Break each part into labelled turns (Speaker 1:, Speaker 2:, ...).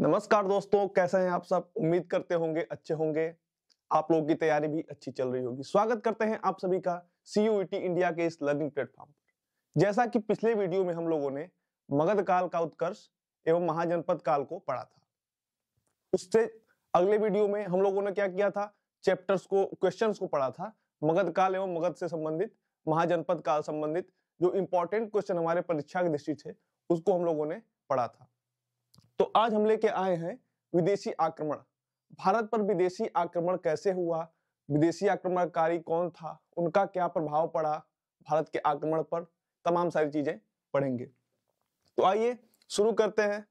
Speaker 1: नमस्कार दोस्तों कैसे हैं आप सब उम्मीद करते होंगे अच्छे होंगे आप लोगों की तैयारी भी अच्छी चल रही होगी स्वागत करते हैं आप सभी का सीयूईटी इंडिया e के इस लर्निंग प्लेटफॉर्म पर जैसा कि पिछले वीडियो में हम लोगों ने मगध काल का उत्कर्ष एवं महाजनपद काल को पढ़ा था उससे अगले वीडियो में हम लोगों ने क्या किया था चैप्टर्स को क्वेश्चन को पढ़ा था मगध काल एवं मगध से संबंधित महाजनपद काल संबंधित जो इंपॉर्टेंट क्वेश्चन हमारे परीक्षा की दृष्टि से उसको हम लोगों ने पढ़ा था तो आज हम लेके आए हैं विदेशी आक्रमण भारत पर विदेशी आक्रमण कैसे हुआ विदेशी आक्रमणकारी कौन था उनका क्या प्रभाव पड़ा भारत के आक्रमण पर तमाम सारी चीजें पढ़ेंगे तो आइए शुरू करते हैं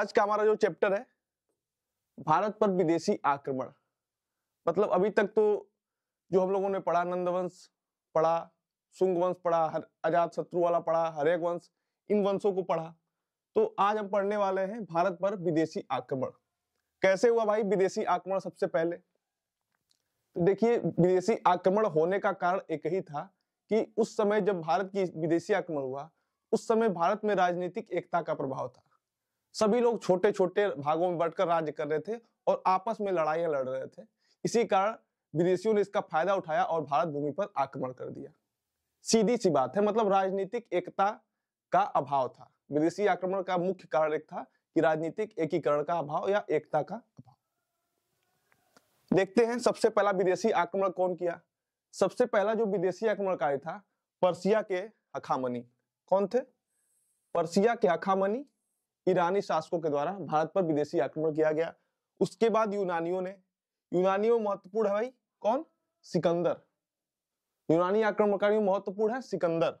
Speaker 1: आज का हमारा जो चैप्टर है भारत पर विदेशी आक्रमण मतलब अभी तक तो जो हम लोगों ने पढ़ा नंदवंश पढ़ा शुंग वंश पढ़ा हर अजात शत्रु वाला पढ़ा हरेक वंश इन वंशों को पढ़ा तो आज हम पढ़ने वाले हैं भारत पर विदेशी आक्रमण कैसे हुआ भाई विदेशी आक्रमण सबसे पहले तो देखिए विदेशी आक्रमण होने का कारण एक ही था कि उस समय जब भारत की विदेशी आक्रमण हुआ उस समय भारत में राजनीतिक एकता का प्रभाव था सभी लोग छोटे छोटे भागों में बढ़कर राज्य कर रहे थे और आपस में लड़ाइयां लड़ रहे थे इसी कारण विदेशियों ने इसका फायदा उठाया और भारत भूमि पर आक्रमण कर दिया सीधी सी बात है मतलब राजनीतिक एकता का अभाव था विदेशी आक्रमण का मुख्य कारण एक था कि राजनीतिक एकीकरण का अभाव या एकता का अभाव देखते हैं सबसे पहला विदेशी आक्रमण कौन किया सबसे पहला जो विदेशी आक्रमणकारी था पर्सिया के हखामनी कौन थे पर्सिया के हखामनी ईरानी शासकों के द्वारा भारत पर विदेशी आक्रमण किया गया उसके बाद यूनानियों ने यूनानियों महत्वपूर्ण है भाई कौन सिकंदर यूनानी आक्रमणकारी महत्वपूर्ण है सिकंदर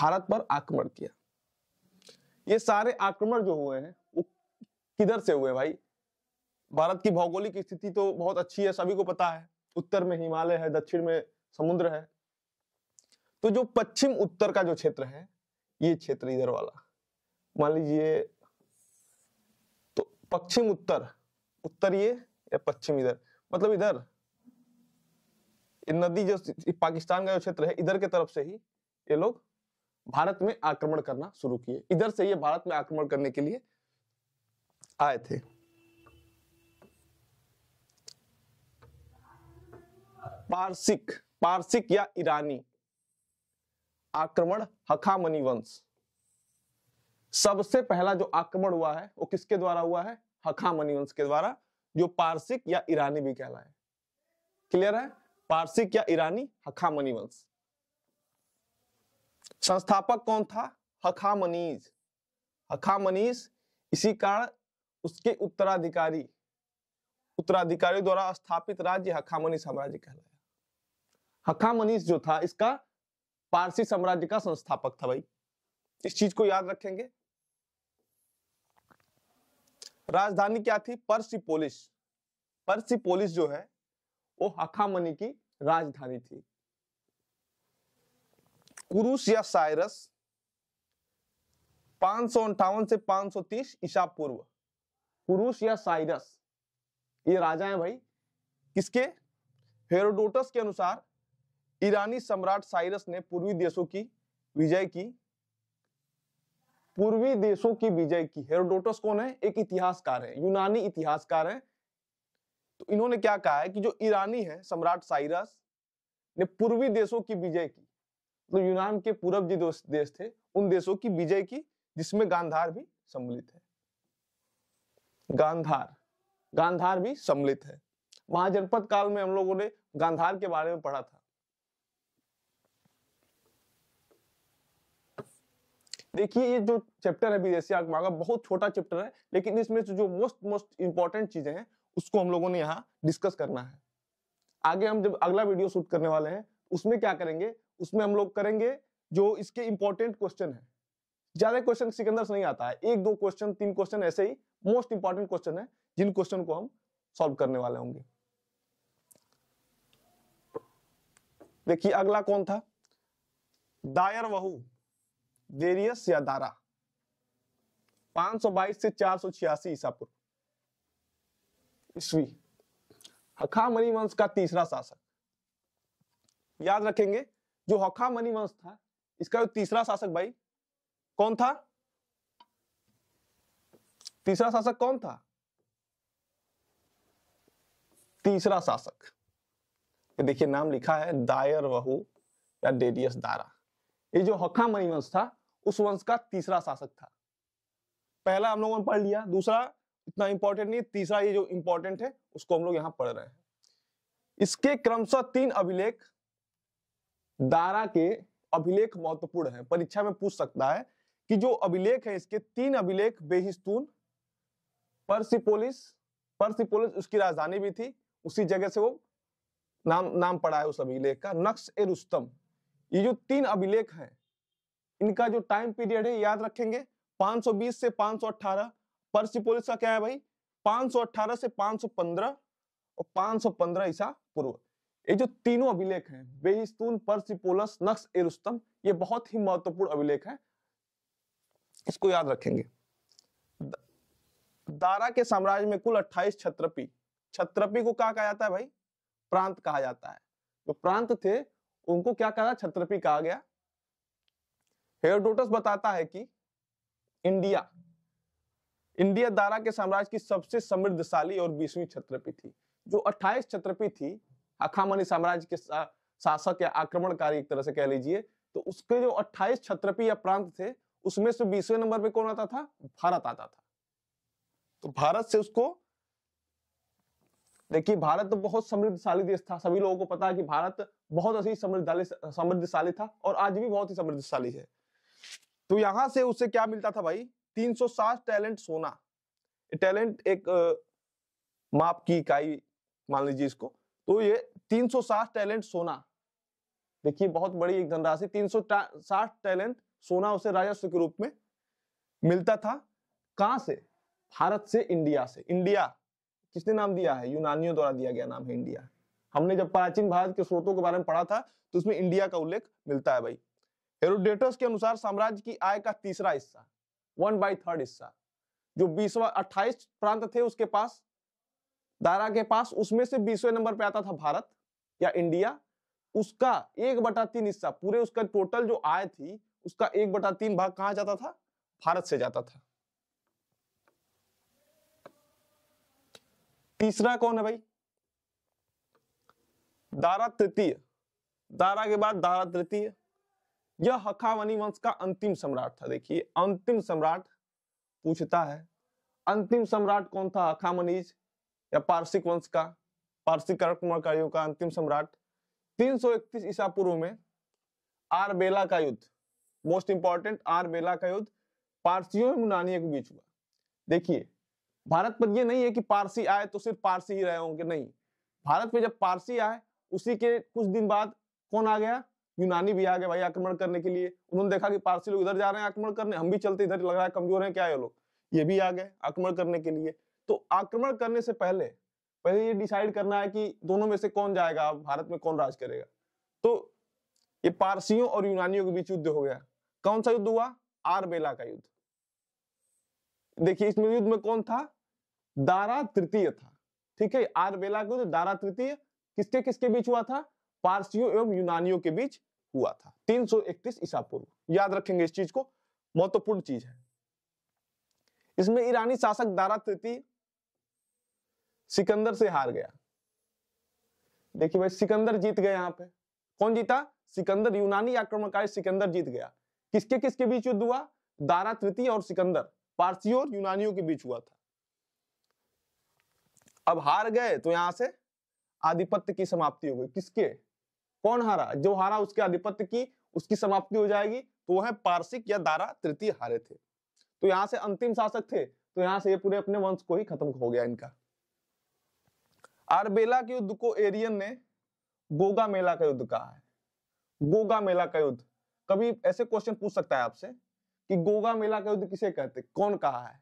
Speaker 1: भारत पर आक्रमण किया ये सारे आक्रमण जो हुए हैं वो किधर से हुए भाई भारत की भौगोलिक स्थिति तो बहुत अच्छी है सभी को पता है उत्तर में हिमालय है दक्षिण में समुद्र है तो जो पश्चिम उत्तर का जो क्षेत्र है ये क्षेत्र इधर वाला मान लीजिए तो पश्चिम उत्तर उत्तर ये या पश्चिम इधर मतलब इधर नदी जो पाकिस्तान का जो क्षेत्र है इधर के तरफ से ही ये लोग भारत में आक्रमण करना शुरू किए इधर से ये भारत में आक्रमण करने के लिए आए थे पारसिक पारसिक या ईरानी आक्रमण हखामनी वंश सबसे पहला जो आक्रमण हुआ है वो किसके द्वारा हुआ है हखामनी वंश के द्वारा जो पारसिक या ईरानी भी कहलाए क्लियर है पारसिक या ईरानी हखामनी वंश संस्थापक कौन था हखा मनीज हखा मनीज इसी कारण उसके उत्तराधिकारी उत्तराधिकारी द्वारा स्थापित राज्य हखामनी साम्राज्य कहलाया मनीष जो था इसका पारसी साम्राज्य का संस्थापक था भाई इस चीज को याद रखेंगे राजधानी क्या थी पर्सी पोलिस पर्सी पोलिस जो है वो हखामनी की राजधानी थी कुरुस या साइरस पांच सौ अंठावन से पांच सौ तीस ईसा पूर्व कुरुस या साइरस ये राजा हैं भाई किसके हेरोडोटस के अनुसार ईरानी सम्राट साइरस ने पूर्वी देशों की विजय की पूर्वी देशों की विजय की हेरोडोटस कौन है एक इतिहासकार है यूनानी इतिहासकार है तो इन्होंने क्या कहा है कि जो ईरानी है सम्राट साइरस ने पूर्वी देशों की विजय की तो यूनान के पूरब जी देश थे उन देशों की विजय की जिसमें गांधार भी सम्मिलित है गांधार गांधार भी सम्मिलित है महाजनपद काल में हम लोगों ने गांधार के बारे में पढ़ा था देखिए ये जो चैप्टर है विदेशी आगमा का बहुत छोटा चैप्टर है लेकिन इसमें से जो मोस्ट मोस्ट इंपॉर्टेंट चीजें हैं उसको हम लोगों ने यहाँ डिस्कस करना है आगे हम जब अगला वीडियो शूट करने वाले हैं उसमें क्या करेंगे उसमें हम लोग करेंगे जो इसके इंपॉर्टेंट क्वेश्चन है ज्यादा क्वेश्चन सिकंदर से नहीं आता है एक दो क्वेश्चन तीन क्वेश्चन ऐसे ही मोस्ट इंपॉर्टेंट क्वेश्चन है जिन क्वेश्चन को हम सॉल्व करने वाले होंगे देखिए अगला कौन था दायर वहू देरियस या दारा 522 से चार सौ छियासी ईसापुर ईस्वी हखा मणिवंश का तीसरा शासक याद रखेंगे जो हखा मणिवंश था इसका जो तीसरा शासक भाई कौन था तीसरा शासक कौन था तीसरा शासक देखिए नाम लिखा है दायर वहू या डेडियस दारा ये जो हखा मणिवंश था उस वंश का तीसरा शासक था पहला हम लोगों ने पढ़ लिया दूसरा इतना इंपॉर्टेंट नहीं तीसरा ये जो इंपॉर्टेंट है उसको हम लोग यहां पढ़ रहे हैं इसके क्रमशः तीन अभिलेख दारा के अभिलेख महत्वपूर्ण है परीक्षा में पूछ सकता है कि जो अभिलेख है इसके तीन अभिलेख बेहिस्तून परसिपोलिस परसिपोलिस उसकी राजधानी भी थी उसी जगह से वो नाम नाम पड़ा है उस अभिलेख का नक्श ए रुस्तम ये जो तीन अभिलेख हैं इनका जो टाइम पीरियड है याद रखेंगे 520 से 518 परसिपोलिस का क्या है भाई 518 से 515 और 515 ईसा पूर्व ये जो तीनों अभिलेख हैं बेहिस्तून परसिपोलस नक्स एरुस्तम ये बहुत ही महत्वपूर्ण अभिलेख है इसको याद रखेंगे दारा के साम्राज्य में कुल 28 छत्रपी छत्रपी को क्या कहा जाता है भाई प्रांत कहा जाता है जो प्रांत थे उनको क्या कहा छत्रपी कहा गया हेरोडोटस बताता है कि इंडिया इंडिया दारा के साम्राज्य की सबसे समृद्धशाली और बीसवीं छत्रपी थी जो 28 छत्रपी थी अखामनी साम्राज्य के शासक या आक्रमणकारी एक तरह से कह लीजिए तो उसके जो 28 छत्रपी या प्रांत थे उसमें से बीसवें नंबर पे कौन आता था भारत आता था तो भारत से उसको देखिए भारत तो बहुत समृद्धशाली देश था सभी लोगों को पता है कि भारत बहुत ही समृद्धशाली समृद्धशाली था और आज भी बहुत ही समृद्धशाली है तो यहां से उसे क्या मिलता था भाई 360 टैलेंट सोना टैलेंट एक माप की इकाई मान लीजिए इसको तो ये 360 टैलेंट सोना देखिए बहुत बड़ी एक धनराशि 360 टैलेंट सोना उसे राजस्व के रूप में मिलता था कहां से भारत से इंडिया से इंडिया किसने नाम दिया है यूनानियों द्वारा दिया गया नाम है इंडिया हमने जब प्राचीन भारत के स्रोतों के बारे में पढ़ा था तो उसमें इंडिया का उल्लेख मिलता है भाई हेरोडेटस के अनुसार साम्राज्य की आय का तीसरा हिस्सा वन बाई थर्ड हिस्सा जो बीसवा अट्ठाईस प्रांत थे उसके पास दारा के पास उसमें से बीसवें नंबर पे आता था भारत या इंडिया उसका एक बटा तीन हिस्सा पूरे उसका टोटल जो आय थी उसका एक बटा तीन भाग कहा जाता था भारत से जाता था तीसरा कौन है भाई दारा तृतीय दारा के बाद दारा तृतीय यह हखावनी वंश का अंतिम सम्राट था देखिए अंतिम सम्राट पूछता है अंतिम सम्राट कौन था हखामनीज या पारसिक वंश का पारसिक कर्कमकारियों का अंतिम सम्राट 331 ईसा पूर्व में आरबेला का युद्ध मोस्ट इंपॉर्टेंट आरबेला का युद्ध पारसियों और यूनानियों के बीच हुआ देखिए भारत पर यह नहीं है कि पारसी आए तो सिर्फ पारसी ही रहे होंगे नहीं भारत में जब पारसी आए उसी के कुछ दिन बाद कौन आ गया यूनानी भी आ गए भाई आक्रमण करने के लिए उन्होंने देखा कि पारसी लोग इधर जा रहे हैं आक्रमण करने हम भी चलते इधर लग रहा है कमजोर है क्या ये लोग ये भी आ गए आक्रमण करने के लिए आक्रमण करने से पहले पहले ये डिसाइड करना है कि दोनों में से कौन जाएगा भारत में कौन राज करेगा तो ये पारसियों और यूनानियों के बीच युद्ध हो गया कौन सा युद्ध हुआ आरबेला का युद्ध देखिए इसमें युद्ध में कौन था दारा तृतीय था ठीक है आरबेला का युद्ध दारा तृतीय किसके किसके बीच हुआ था पारसियों एवं यूनानियों के बीच हुआ था 331 ईसा पूर्व याद रखेंगे इस चीज को महत्वपूर्ण चीज है इसमें ईरानी शासक दारा तृतीय सिकंदर से हार गया देखिए भाई सिकंदर जीत गए यहाँ पे कौन जीता सिकंदर यूनानी आक्रमणकारी सिकंदर जीत गया किसके किसके बीच युद्ध हुआ दारा तृतीय और सिकंदर पारसियों और यूनानियों के बीच हुआ था अब हार गए तो यहां से आधिपत्य की समाप्ति हो गई किसके कौन हारा जो हारा उसके आधिपत्य की उसकी समाप्ति हो जाएगी तो वह पारसिक या दारा तृतीय हारे थे तो यहां से अंतिम शासक थे तो यहां से ये पूरे अपने वंश को ही खत्म हो गया इनका आरबेला के युद्ध को एरियन ने गोगा मेला का युद्ध कहा है गोगा मेला का युद्ध कभी ऐसे क्वेश्चन पूछ सकता है आपसे कि गोगा मेला का युद्ध किसे कहते कौन कहा है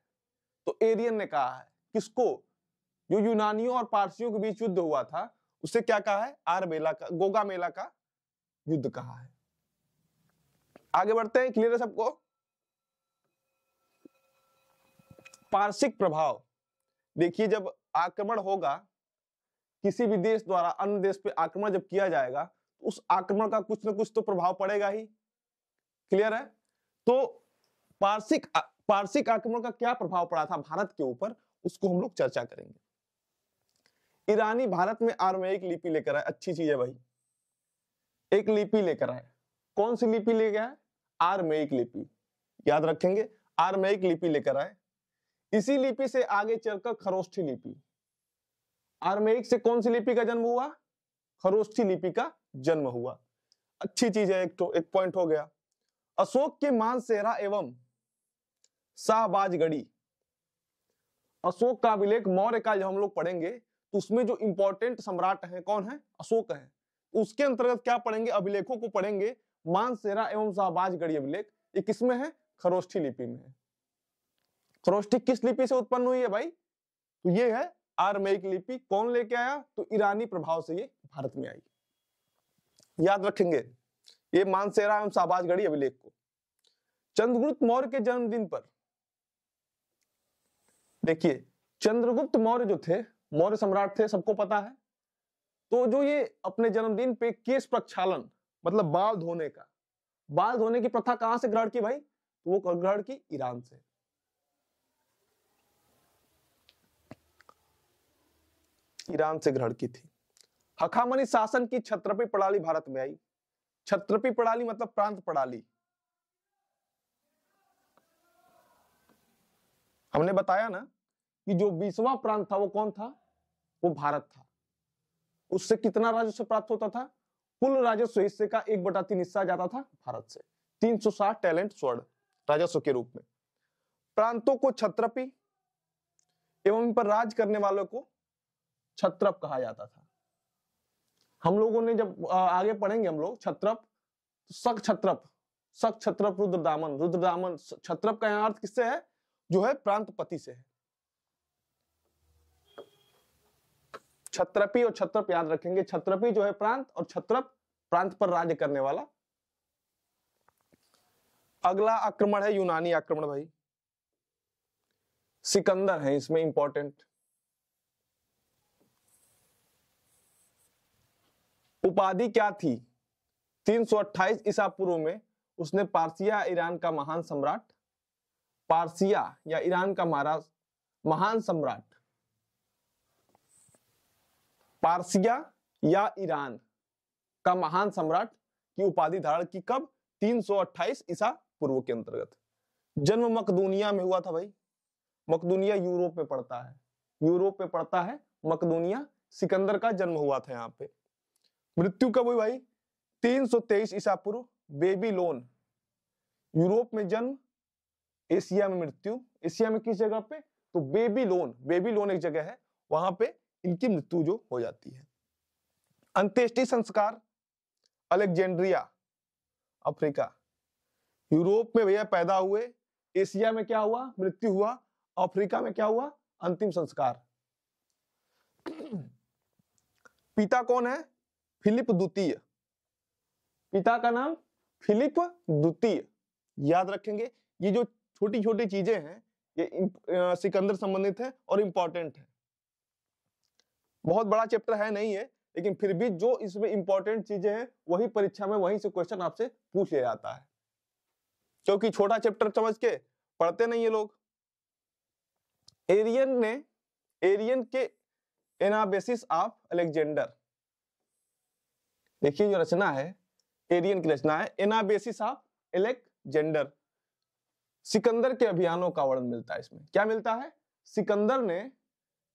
Speaker 1: तो एरियन ने कहा है किसको जो यूनानियों और पारसियों के बीच युद्ध हुआ था उसे क्या कहा है आरबेला का गोगा मेला का युद्ध कहा है आगे बढ़ते हैं क्लियर है सबको पारसिक प्रभाव देखिए जब आक्रमण होगा किसी भी देश द्वारा अन्य देश पे आक्रमण जब किया जाएगा तो उस आक्रमण का कुछ ना कुछ तो प्रभाव पड़ेगा ही क्लियर है तो पार्सिक पार्सिक आक्रमण का क्या प्रभाव पड़ा था भारत के ऊपर उसको हम लोग चर्चा करेंगे ईरानी भारत में आर्मेक लिपि लेकर आए अच्छी चीज है भाई एक लिपि लेकर आए कौन सी लिपि लेकर आए आर्मेक लिपि याद रखेंगे आर्मेक लिपि लेकर आए इसी लिपि से आगे चलकर खरोष्ठी लिपि आर्मेरिक से कौन सी लिपि का जन्म हुआ खरोस्थी लिपि का जन्म हुआ अच्छी चीज है एक, तो, एक पॉइंट हो गया अशोक के मानसेरा एवं शाहबाजगढ़ी अशोक का अभिलेख मौर्य काल जब हम लोग पढ़ेंगे तो उसमें जो इंपॉर्टेंट सम्राट है कौन है अशोक है उसके अंतर्गत क्या पढ़ेंगे अभिलेखों को पढ़ेंगे मानसेरा एवं शाहबाजगढ़ी अभिलेख ये किसमें है खरोष्ठी लिपि में है खरोष्ठी किस लिपि से उत्पन्न हुई है भाई तो ये है आरमेक लिपि कौन लेके आया तो ईरानी प्रभाव से ये भारत में आई याद रखेंगे ये मानसेरा एवं शाहबाजगढ़ी अभिलेख को चंद्रगुप्त मौर्य के जन्मदिन पर देखिए चंद्रगुप्त मौर्य जो थे मौर्य सम्राट थे सबको पता है तो जो ये अपने जन्मदिन पे केस प्रक्षालन मतलब बाल धोने का बाल धोने की प्रथा कहां से ग्रहण की भाई तो वो ग्रहण की ईरान से ईरान से ग्रहण की थी हखामनी शासन की छत्रपी प्रणाली भारत में आई छत्रपी प्रणाली मतलब प्रांत प्रणाली हमने बताया ना कि जो बीसवा प्रांत था वो कौन था वो भारत था उससे कितना राजस्व प्राप्त होता था कुल राजस्व हिस्से का एक बटा तीन हिस्सा जाता था भारत से तीन सौ साठ टैलेंट स्वर्ण राजस्व के रूप में प्रांतों को छत्रपी एवं पर राज करने वालों को छत्रप कहा जाता था हम लोगों ने जब आगे पढ़ेंगे हम लोग छत्रप सक छत्रप सक छत्रप रुद्र दामन रुद्र दामन छत्रप का अर्थ किससे है जो है प्रांतपति से है छत्रपी और छत्रप याद रखेंगे छत्रपी जो है प्रांत और छत्रप प्रांत पर राज्य करने वाला अगला आक्रमण है यूनानी आक्रमण भाई सिकंदर है इसमें इंपॉर्टेंट उपाधि क्या थी 328 ईसा पूर्व में उसने पारसिया ईरान का महान सम्राट पारसिया या ईरान का महाराज महान सम्राट पारसिया या ईरान का महान सम्राट की उपाधि धारण की कब 328 ईसा पूर्व के अंतर्गत जन्म मकदूनिया में हुआ था भाई मकदूनिया यूरोप में पड़ता है यूरोप में पड़ता है मकदूनिया सिकंदर का जन्म हुआ था यहाँ पे मृत्यु कब हुई भाई 323 ईसा पूर्व बेबी लोन यूरोप में जन्म एशिया में मृत्यु एशिया में किस जगह पे तो बेबी लोन बेबी लोन एक जगह है वहां पे इनकी मृत्यु जो हो जाती है अंत्येष्टि संस्कार अलेक्जेंड्रिया अफ्रीका यूरोप में भैया पैदा हुए एशिया में क्या हुआ मृत्यु हुआ अफ्रीका में क्या हुआ अंतिम संस्कार पिता कौन है फिलिप द्वितीय पिता का नाम फिलिप द्वितीय याद रखेंगे ये जो छोटी छोटी चीजें हैं ये सिकंदर संबंधित है और इम्पोर्टेंट है बहुत बड़ा चैप्टर है नहीं है लेकिन फिर भी जो इसमें इंपॉर्टेंट चीजें हैं वही परीक्षा में वहीं से क्वेश्चन आपसे पूछ लिया जाता है क्योंकि छोटा चैप्टर समझ के पढ़ते नहीं ये लोग एरियन ने एरियन के एनाबेसिस ऑफ अलेक्जेंडर देखिए जो रचना है एरियन की रचना है एनाबेसिस ऑफ एलेक्जेंडर सिकंदर के अभियानों का वर्णन मिलता है इसमें क्या मिलता है सिकंदर ने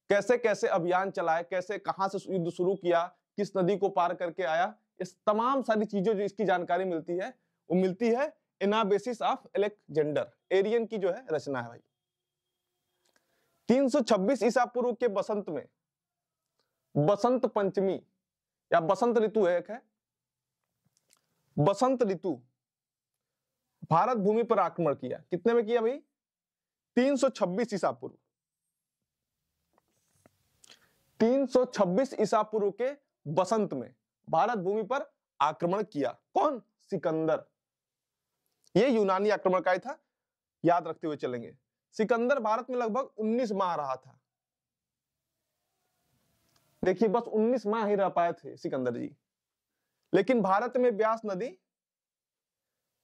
Speaker 1: कैसे कैसे अभियान चलाए कैसे कहां से युद्ध शुरू किया किस नदी को पार करके आया इस तमाम सारी चीजों जो इसकी जानकारी मिलती है वो मिलती है एनाबेसिस ऑफ एलेक्जेंडर एरियन की जो है रचना है भाई 326 ईसा पूर्व के बसंत में बसंत पंचमी या बसंत ऋतु है एक है बसंत ऋतु भारत भूमि पर आक्रमण किया कितने में किया भाई 326 ईसा पूर्व 326 ईसा पूर्व के बसंत में भारत भूमि पर आक्रमण किया कौन सिकंदर ये यूनानी आक्रमणकारी था याद रखते हुए चलेंगे सिकंदर भारत में लगभग 19 माह रहा था देखिए बस 19 माह ही रह पाए थे सिकंदर जी लेकिन भारत में ब्यास नदी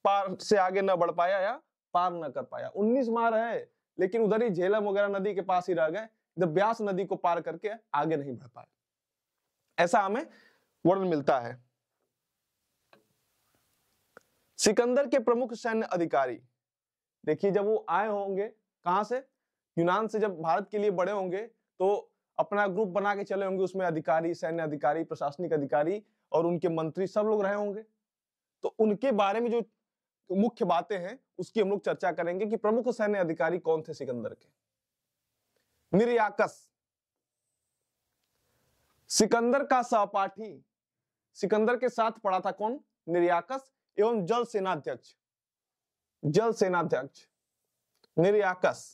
Speaker 1: पार से आगे न बढ़ पाया या पार न कर पाया 19 माह रहे लेकिन उधर ही झेलम वगैरह नदी के पास ही रह गए जब ब्यास नदी को पार करके आगे नहीं बढ़ पाए ऐसा हमें वर्ण मिलता है सिकंदर के प्रमुख सैन्य अधिकारी देखिए जब वो आए होंगे कहां से यूनान से जब भारत के लिए बड़े होंगे तो अपना ग्रुप बना के चले होंगे उसमें अधिकारी सैन्य अधिकारी प्रशासनिक अधिकारी और उनके मंत्री सब लोग रहे होंगे तो उनके बारे में जो मुख्य बातें हैं उसकी हम लोग चर्चा करेंगे कि प्रमुख सैन्य अधिकारी कौन थे सिकंदर के निर्याकस सिकंदर का सहपाठी सिकंदर के साथ पढ़ा था कौन निर्याकस एवं जल सेनाध्यक्ष जल सेनाध्यक्ष निर्याकस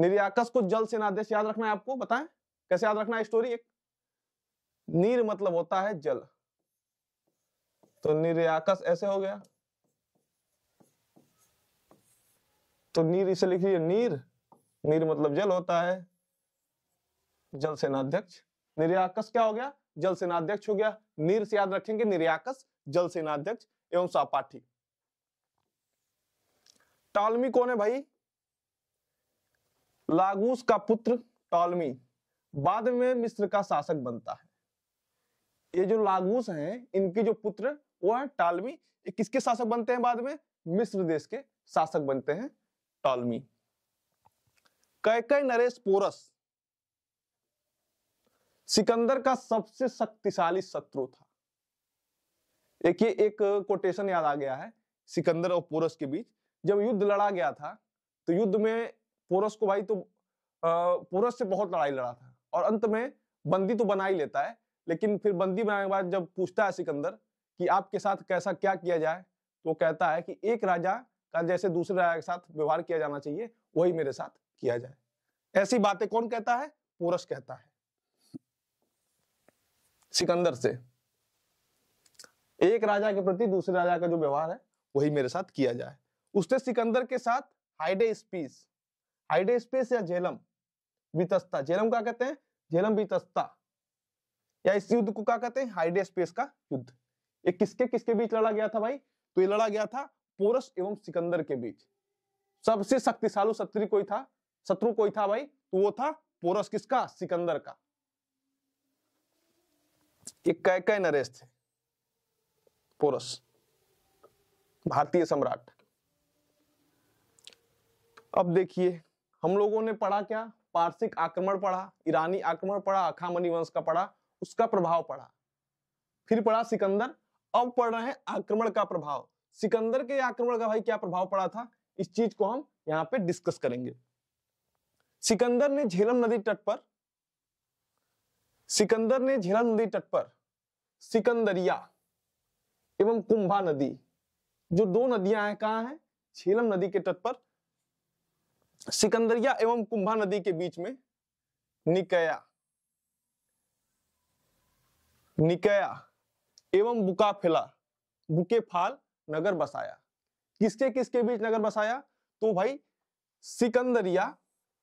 Speaker 1: निर्याकस को जल सेनाध्यक्ष याद रखना है आपको बताएं कैसे याद रखना है स्टोरी एक नीर मतलब होता है जल तो निर्याकस ऐसे हो गया तो नीर इसे लिख लीजिए नीर नीर मतलब जल होता है जल सेनाध्यक्ष निर्याकस क्या हो गया जल सेनाध्यक्ष हो गया नीर से याद रखेंगे निर्याकस जल सेनाध्यक्ष एवं सापाठी टालमी कौन है भाई लागूस का पुत्र टॉलमी बाद में मिस्र का शासक बनता है ये जो लागूस हैं इनके जो पुत्र वो है टालमी ये किसके शासक बनते हैं बाद में मिस्र देश के शासक बनते हैं टॉलमी कैकई नरेश पोरस सिकंदर का सबसे शक्तिशाली शत्रु था एक ये एक कोटेशन याद आ गया है सिकंदर और पोरस के बीच जब युद्ध लड़ा गया था तो युद्ध में पोरस को भाई तो पोरस से बहुत लड़ाई लड़ा था और अंत में बंदी तो बना ही लेता है लेकिन फिर बंदी बनाने के बाद जब पूछता है सिकंदर कि आपके साथ कैसा क्या किया जाए तो कहता है कि एक राजा का जैसे दूसरे राजा के साथ व्यवहार किया जाना चाहिए वही मेरे साथ किया जाए ऐसी बातें कौन कहता है पोरस कहता है सिकंदर से एक राजा के प्रति दूसरे राजा का जो व्यवहार है वही मेरे साथ किया जाए उसने सिकंदर के साथ हाइडे स्पीस हाइडेस्पेस या झेलम वितस्ता झेलम क्या कहते हैं झेलम वितस्ता या इस युद्ध को क्या कहते हैं हाइडेस्पेस का युद्ध ये किसके किसके बीच लड़ा गया था भाई तो ये लड़ा गया था पोरस एवं सिकंदर के बीच सबसे शक्तिशाली शत्रु कोई था शत्रु कोई था भाई तो वो था पोरस किसका सिकंदर का कै कै नरेश थे पोरस भारतीय सम्राट अब देखिए हम लोगों ने पढ़ा क्या पारसिक आक्रमण पढ़ा ईरानी आक्रमण पढ़ा अखामनी वंश का पढ़ा उसका प्रभाव पढ़ा फिर पढ़ा सिकंदर अब पढ़ रहे हैं आक्रमण का प्रभाव सिकंदर के आक्रमण का भाई क्या प्रभाव पड़ा था इस चीज को हम यहाँ पे डिस्कस करेंगे सिकंदर ने झेलम नदी तट पर सिकंदर ने झेलम नदी तट पर सिकंदरिया एवं कुंभा नदी जो दो नदियां हैं कहाँ हैं झेलम नदी के तट पर सिकंदरिया एवं कुंभा नदी के बीच में निकया निकया एवं बुका फिला बुके फाल नगर बसाया किसके किसके बीच नगर बसाया तो भाई सिकंदरिया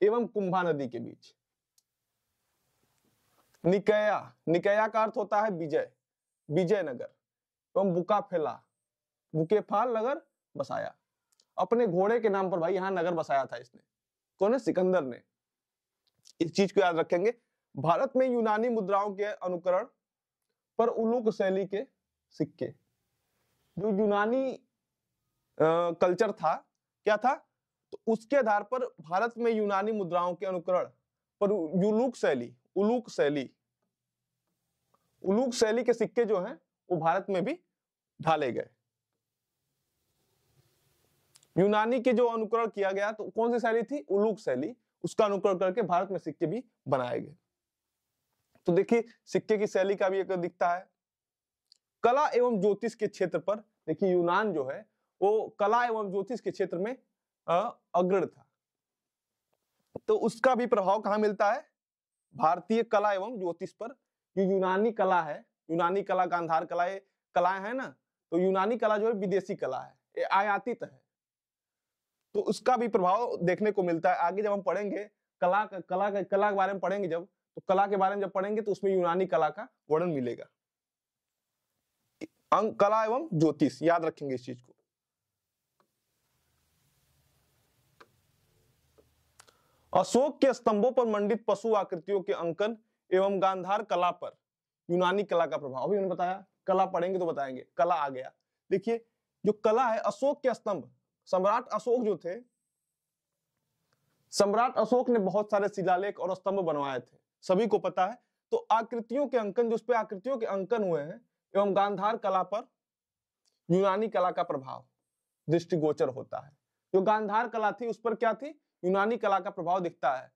Speaker 1: एवं कुंभा नदी के बीच निकया निकया का अर्थ होता है विजय विजय नगर एवं बुका फेला बुके फाल नगर बसाया अपने घोड़े के नाम पर भाई यहाँ नगर बसाया था इसने कौन है सिकंदर ने इस चीज को याद रखेंगे भारत में यूनानी मुद्राओं के अनुकरण पर उलूक शैली के सिक्के जो यूनानी कल्चर था क्या था तो उसके आधार पर भारत में यूनानी मुद्राओं के अनुकरण पर उलूक शैली उलूक शैली उलूक शैली के सिक्के जो हैं वो भारत में भी ढाले गए यूनानी के जो अनुकरण किया गया तो कौन सी शैली थी उलूक शैली उसका अनुकरण करके भारत में सिक्के भी बनाए गए तो देखिए सिक्के की शैली का भी एक दिखता है कला एवं ज्योतिष के क्षेत्र पर देखिए यूनान जो है वो कला एवं ज्योतिष के क्षेत्र में अग्रण था तो उसका भी प्रभाव कहाँ मिलता है भारतीय कला एवं ज्योतिष पर जो यूनानी कला है यूनानी कला गांधार कला कलाएं हैं ना तो यूनानी कला जो है विदेशी कला है ये आयातित है तो उसका भी प्रभाव देखने को मिलता है आगे जब हम पढ़ेंगे कला कला कला के बारे में पढ़ेंगे जब तो कला के बारे में जब पढ़ेंगे तो उसमें यूनानी कला का वर्णन मिलेगा अंग कला एवं ज्योतिष याद रखेंगे इस चीज को अशोक के स्तंभों पर मंडित पशु आकृतियों के अंकन एवं गांधार कला पर यूनानी कला का प्रभाव अभी उन्होंने बताया कला पढ़ेंगे तो बताएंगे कला आ गया देखिए जो कला है अशोक के स्तंभ सम्राट अशोक जो थे सम्राट अशोक ने बहुत सारे शिलालेख और स्तंभ बनवाए थे सभी को पता है तो आकृतियों के अंकन जो उस पर आकृतियों के अंकन हुए हैं एवं गांधार कला पर यूनानी कला का प्रभाव दृष्टिगोचर होता है जो गांधार कला थी उस पर क्या थी यूनानी कला का प्रभाव दिखता है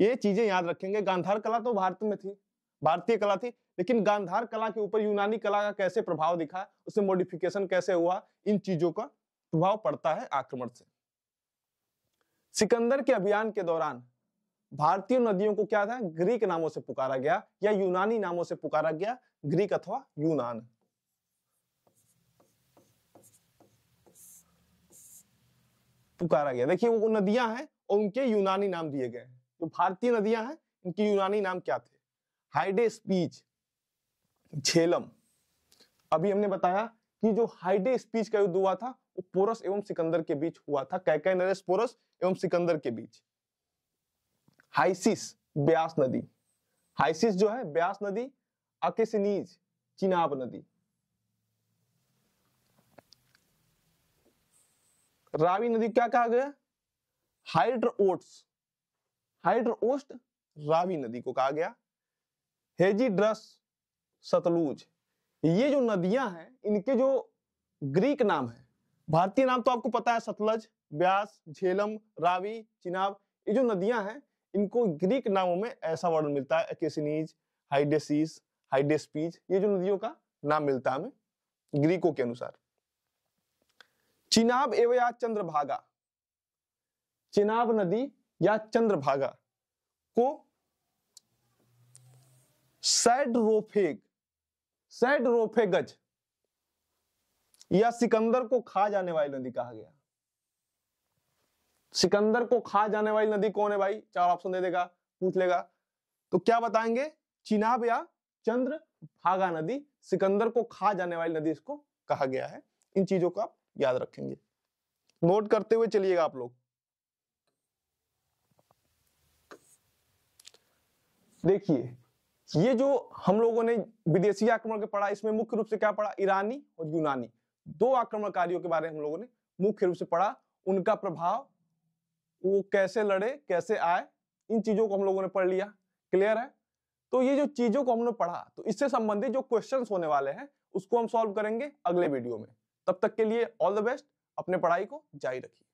Speaker 1: ये चीजें याद रखेंगे गांधार कला तो भारत में थी भारतीय कला थी लेकिन गांधार कला के ऊपर यूनानी कला का कैसे प्रभाव दिखा उसमें मॉडिफिकेशन कैसे हुआ इन चीजों का प्रभाव पड़ता है आक्रमण से सिकंदर के अभियान के दौरान भारतीय नदियों को क्या था ग्रीक नामों से पुकारा गया या यूनानी नामों से पुकारा गया ग्रीक अथवा यूनान पुकारा गया देखिए वो नदियां हैं और उनके यूनानी नाम दिए गए हैं जो भारतीय नदियां हैं इनके यूनानी नाम क्या थे हाइडे स्पीच झेलम अभी हमने बताया कि जो हाइडे स्पीच का युद्ध हुआ था पोरस एवं सिकंदर के बीच हुआ था कैकई नरेश पोरस एवं सिकंदर के बीच हाइसिस ब्यास नदी हाइसिस जो है ब्यास नदी अकेसनीज चिनाब नदी रावी नदी क्या कहा गया हाइड्रोट्स हाइड्रोस्ट रावी नदी को कहा गया हेजीड्रस सतलुज ये जो नदियां हैं इनके जो ग्रीक नाम है भारतीय नाम तो आपको पता है सतलज ब्यास झेलम रावी चिनाब ये जो नदियां हैं इनको ग्रीक नामों में ऐसा वर्णन मिलता है एकेसिनीज हाइडेसिस हाइडेस्पीज ये जो नदियों का नाम मिलता है हमें ग्रीकों के अनुसार चिनाब एवं या चंद्रभागा चिनाब नदी या चंद्रभागा को सैड रोफेग सैड रोफेगज या सिकंदर को खा जाने वाली नदी कहा गया सिकंदर को खा जाने वाली नदी कौन है भाई चार ऑप्शन दे देगा पूछ लेगा तो क्या बताएंगे चिनाब या चंद्र भागा नदी सिकंदर को खा जाने वाली नदी इसको कहा गया है इन चीजों को आप याद रखेंगे नोट करते हुए चलिएगा आप लोग देखिए ये जो हम लोगों ने विदेशी आक्रमण के पढ़ा इसमें मुख्य रूप से क्या पढ़ा ईरानी और यूनानी दो आक्रमणकारियों के बारे में हम लोगों ने मुख्य रूप से पढ़ा उनका प्रभाव वो कैसे लड़े कैसे आए इन चीजों को हम लोगों ने पढ़ लिया क्लियर है तो ये जो चीजों को हमने पढ़ा तो इससे संबंधित जो क्वेश्चंस होने वाले हैं उसको हम सॉल्व करेंगे अगले वीडियो में तब तक के लिए ऑल द बेस्ट अपने पढ़ाई को जारी रखिए